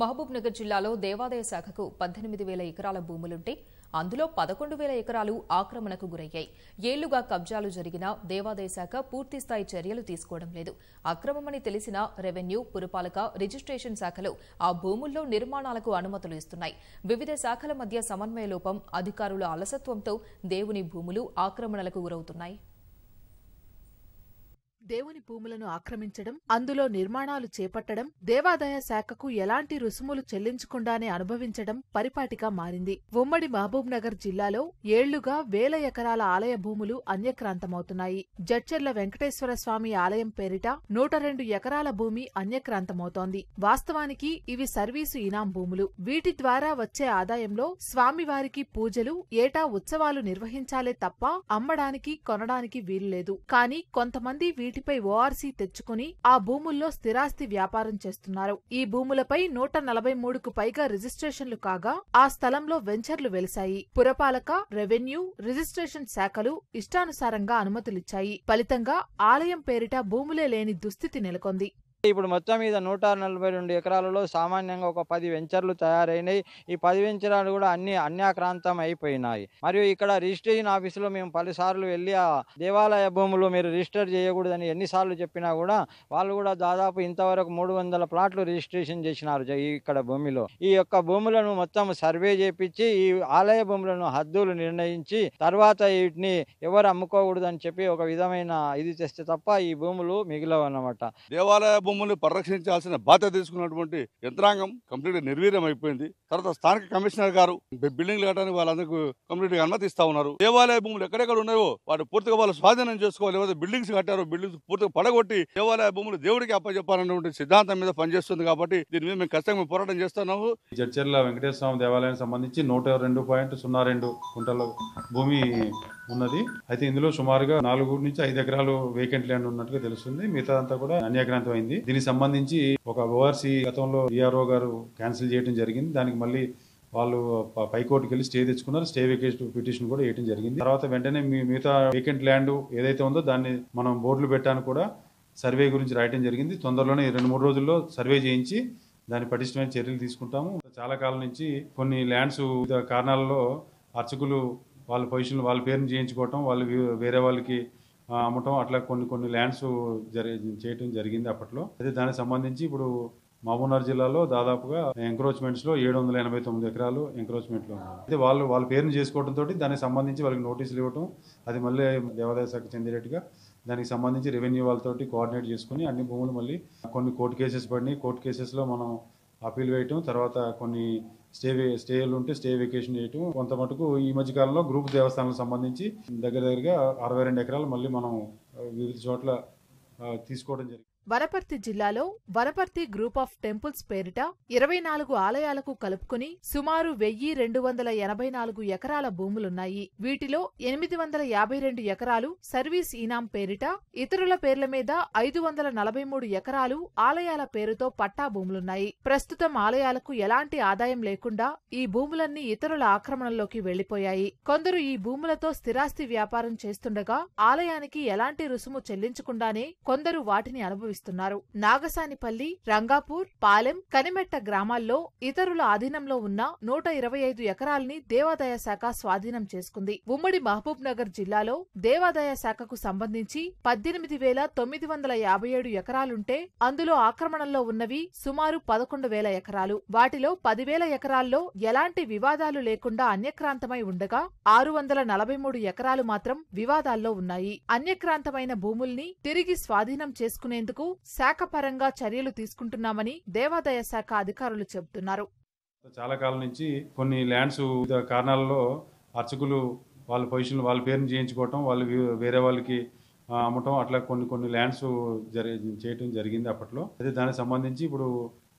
మహబూబ్ నగర్ జిల్లాలో దేవాదాయ శాఖకు పద్దెనిమిది వేల ఎకరాల భూములుంటే అందులో పదకొండు వేల ఎకరాలు ఆక్రమణకు గురయ్యాయి ఏళ్లుగా కబ్జాలు జరిగినా దేవాదాయ శాఖ పూర్తిస్థాయి చర్యలు తీసుకోవడం లేదు అక్రమమని తెలిసిన రెవెన్యూ పురపాలక రిజిస్ట్రేషన్ శాఖలు ఆ భూముల్లో నిర్మాణాలకు అనుమతులు ఇస్తున్నాయి వివిధ శాఖల మధ్య సమన్వయ లోపం అధికారుల అలసత్వంతో దేవుని భూములు ఆక్రమణలకు గురవుతున్నాయి దేవుని భూములను ఆక్రమించడం అందులో నిర్మాణాలు చేపట్టడం దేవాదాయ శాఖకు ఎలాంటి రుసుములు చెల్లించకుండానే అనుభవించడం పరిపాటిగా మారింది ఉమ్మడి మహబూబ్నగర్ జిల్లాలో ఏళ్లుగా వేల ఎకరాల ఆలయ భూములు అన్యక్రాంతమవుతున్నాయి జడ్చెర్ల వెంకటేశ్వర స్వామి ఆలయం పేరిట నూట రెండు ఎకరాల భూమి అన్యక్రాంతమవుతోంది వాస్తవానికి ఇవి సర్వీసు ఇనాం భూములు వీటి ద్వారా వచ్చే ఆదాయంలో స్వామివారికి పూజలు ఏటా ఉత్సవాలు నిర్వహించాలే తప్ప అమ్మడానికి కొనడానికి వీల్లేదు కానీ కొంతమంది వీటి వీటిపై ఓఆర్సీ తెచ్చుకుని ఆ భూముల్లో స్థిరాస్తి వ్యాపారం చేస్తున్నారు ఈ భూములపై నూట నలభై మూడుకు పైగా రిజిస్ట్రేషన్లు కాగా ఆ స్థలంలో వెంచర్లు వెలిశాయి పురపాలక రెవెన్యూ రిజిస్ట్రేషన్ శాఖలు ఇష్టానుసారంగా అనుమతులిచ్చాయి ఫలితంగా ఆలయం పేరిట భూములే లేని దుస్థితి నెలకొంది ఇప్పుడు మొత్తం మీద నూట నలభై రెండు ఎకరాలలో సామాన్యంగా ఒక పది వెంచర్లు తయారైనాయి ఈ పది వెంచరాలు కూడా అన్ని అన్యాక్రాంతం అయిపోయినాయి మరియు ఇక్కడ రిజిస్ట్రేషన్ ఆఫీసులో మేము పలుసార్లు వెళ్ళి ఆ దేవాలయ భూములు మీరు రిజిస్టర్ చేయకూడదని ఎన్నిసార్లు చెప్పినా కూడా వాళ్ళు కూడా దాదాపు ఇంతవరకు మూడు వందల ప్లాట్లు రిజిస్ట్రేషన్ చేసినారు ఇక్కడ భూమిలో ఈ యొక్క భూములను మొత్తం సర్వే చేపించి ఈ ఆలయ భూములను హద్దులు నిర్ణయించి తర్వాత వీటిని ఎవరు అమ్ముకోకూడదని చెప్పి ఒక విధమైన ఇది తెస్తే తప్ప ఈ భూములు మిగిలవన్నమాట దేవాలయ బొమ్మలు పరిరక్షించాల్సిన బాధ్యత తీసుకున్నటువంటి యంత్రాంగం కంప్లీట్ నిర్వీర్యం అయిపోయింది తర్వాత స్థానిక కమిషనర్ గారు బిల్డింగ్లు కట్టడానికి గా కంప్లీట్గా అనుమతిస్తా ఉన్నారు దేవాలయ భూములు ఎక్కడెక్కడ ఉన్నాయో వాటి పూర్తిగా వాళ్ళు స్వాధీనం చేసుకోవాలి లేకపోతే బిల్డింగ్స్ కట్టారు బిల్డింగ్స్ పూర్తిగా పడగొట్టి దేవాలయ భూములు దేవుడికి అప్పచెప్పాలన్నటువంటి సిద్ధాంతం మీద పనిచేస్తుంది కాబట్టి దీని మీద మేము ఖచ్చితంగా పోరాటం చేస్తున్నాము జడ్చర్ల వెంకటేశ్వర స్వామి దేవాలయానికి సంబంధించి నూట రెండు పాయింట్ సున్నా రెండు కుంటల భూమి ఉన్నది అయితే ఇందులో సుమారుగా నాలుగు నుంచి ఐదు ఎకరాలు వేకెంట్ ల్యాండ్ ఉన్నట్టుగా తెలుస్తుంది మిగతా అంతా కూడా అన్యాక్రాంతం అయింది దీనికి సంబంధించి ఒక ఓఆర్సీ గతంలో ఈఆర్ఓ గారు క్యాన్సిల్ చేయడం జరిగింది దానికి మళ్ళీ వాళ్ళు పైకోర్టుకి వెళ్ళి స్టే తెచ్చుకున్నారు స్టే వెకేషన్ పిటిషన్ కూడా వేయడం జరిగింది తర్వాత వెంటనే మీ మిగతా వేకెంట్ ల్యాండ్ ఏదైతే ఉందో దాన్ని మనం బోర్డులు పెట్టాను కూడా సర్వే గురించి రాయటం జరిగింది తొందరలోనే రెండు మూడు రోజుల్లో సర్వే చేయించి దాని పటిష్టమైన చర్యలు తీసుకుంటాము చాలా కాలం నుంచి కొన్ని ల్యాండ్స్ కారణాలలో అర్చకులు వాళ్ళ పొజిషన్లు వాళ్ళ పేరును చేయించుకోవటం వాళ్ళు వేరే వాళ్ళకి అమ్మటం అట్లా కొన్ని కొన్ని ల్యాండ్స్ జరి చేయటం జరిగింది అప్పట్లో అయితే దానికి సంబంధించి ఇప్పుడు మహబూబ్నగర్ జిల్లాలో దాదాపుగా ఎంక్రోచ్మెంట్స్ లో ఏడు వందల ఎనభై తొమ్మిది ఎకరాలు ఎంక్రోచ్మెంట్ లో అయితే వాళ్ళు వాళ్ళ పేరును చేసుకోవడం తోటి దానికి సంబంధించి వాళ్ళకి నోటీసులు ఇవ్వటం అది మళ్ళీ దేవాదాయ శాఖ చెందేటట్టుగా దానికి సంబంధించి రెవెన్యూ వాళ్ళతోటి కోఆర్డినేట్ చేసుకుని అన్ని భూములు మళ్ళీ కొన్ని కోర్టు కేసెస్ పడినాయి కోర్టు కేసెస్లో మనం అప్పీల్ వేయటం తర్వాత కొన్ని స్టే స్టేలు ఉంటే స్టే వెకేషన్ చేయటం కొంత మటుకు ఈ మధ్యకాలంలో గ్రూప్ దేవస్థానాలకు సంబంధించి దగ్గర దగ్గరగా అరవై రెండు ఎకరాలు మళ్ళీ మనం వివిధ చోట్ల తీసుకోవడం జరిగింది వనపర్తి జిల్లాలో వనపర్తి గ్రూప్ ఆఫ్ టెంపుల్స్ పేరిట ఇరవై నాలుగు ఆలయాలకు కలుపుకుని సుమారు వెయ్యి రెండు వందల ఎనభై నాలుగు ఎకరాల భూములున్నాయి వీటిలో ఎనిమిది వందల యాభై రెండు ఎకరాలు సర్వీస్ ఈనాం పేరిట ఇతరుల పేర్ల మీద ఐదు వందల నలభై మూడు ఎకరాలు ఆలయాల పేరుతో పట్టా భూములున్నాయి ప్రస్తుతం ఆలయాలకు ఎలాంటి ఆదాయం లేకుండా ఈ భూములన్నీ ఇతరుల ఆక్రమణలోకి వెళ్లిపోయాయి కొందరు ఈ భూములతో స్థిరాస్తి వ్యాపారం చేస్తుండగా ఆలయానికి ఎలాంటి రుసుము చెల్లించకుండానే కొందరు వాటిని అనుభవించారు అనుభవిస్తున్నారు నాగసానిపల్లి రంగాపూర్ పాలెం కనిమెట్ట గ్రామాల్లో ఇతరుల ఆధీనంలో ఉన్న నూట ఇరవై ఐదు ఎకరాల్ని దేవాదాయ శాఖ స్వాధీనం చేసుకుంది ఉమ్మడి మహబూబ్ నగర్ జిల్లాలో దేవాదాయ శాఖకు సంబంధించి పద్దెనిమిది వేల తొమ్మిది వందల యాభై ఏడు ఎకరాలుంటే అందులో ఆక్రమణంలో ఉన్నవి సుమారు పదకొండు వేల ఎకరాలు వాటిలో పదివేల ఎకరాల్లో ఎలాంటి వివాదాలు లేకుండా అన్యక్రాంతమై ఉండగా ఆరు వందల నలభై మూడు ఎకరాలు మాత్రం వివాదాల్లో ఉన్నాయి అన్యక్రాంతమైన భూముల్ని తిరిగి స్వాధీనం చేసుకునేందుకు మేరకు శాఖపరంగా చర్యలు తీసుకుంటున్నామని దేవాదాయ శాఖ అధికారులు చెబుతున్నారు చాలా కాలం నుంచి కొన్ని ల్యాండ్స్ కారణాలలో అర్చకులు వాళ్ళ పొజిషన్ వాళ్ళ పేరుని చేయించుకోవటం వాళ్ళు వేరే వాళ్ళకి అమ్మటం అట్లా కొన్ని కొన్ని ల్యాండ్స్ జరి చేయటం జరిగింది అప్పట్లో అదే దానికి సంబంధించి ఇప్పుడు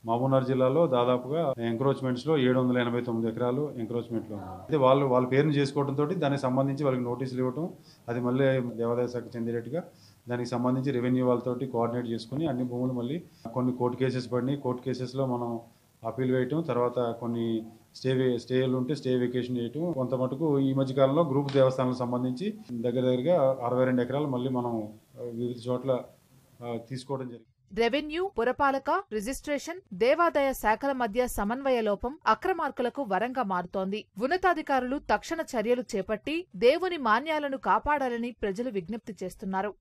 మహబూబ్నగర్ జిల్లాలో దాదాపుగా ఎంక్రోచ్మెంట్స్ లో ఏడు వందల ఎనభై తొమ్మిది ఎకరాలు ఎంక్రోచ్మెంట్ లో అయితే వాళ్ళు వాళ్ళ పేరును చేసుకోవడంతో దానికి సంబంధించి వాళ్ళకి నోటీసులు ఇవ్వటం అది మళ్ళీ దేవాదాయ శాఖ చెందేటట్టుగా దానికి సంబంధించి రెవెన్యూ వాళ్ళతోటి కోఆర్డినేట్ చేసుకుని అన్ని భూములు మళ్ళీ కొన్ని కోర్టు కేసెస్ పడినాయి కోర్టు కేసెస్లో మనం అప్పీల్ వేయటం తర్వాత కొన్ని స్టే స్టేలు ఉంటే స్టే వెకేషన్ చేయటం కొంత మటుకు ఈ మధ్యకాలంలో గ్రూప్ దేవస్థానాలకు సంబంధించి దగ్గర దగ్గరగా అరవై రెండు ఎకరాలు మళ్ళీ మనం వివిధ చోట్ల తీసుకోవడం జరిగింది రెవెన్యూ పురపాలక రిజిస్ట్రేషన్ దేవాదాయ శాఖల మధ్య సమన్వయ లోపం అక్రమార్కులకు వరంగా మారుతోంది ఉన్నతాధికారులు తక్షణ చర్యలు చేపట్టి దేవుని మాన్యాలను కాపాడాలని ప్రజలు విజ్ఞప్తి చేస్తున్నారు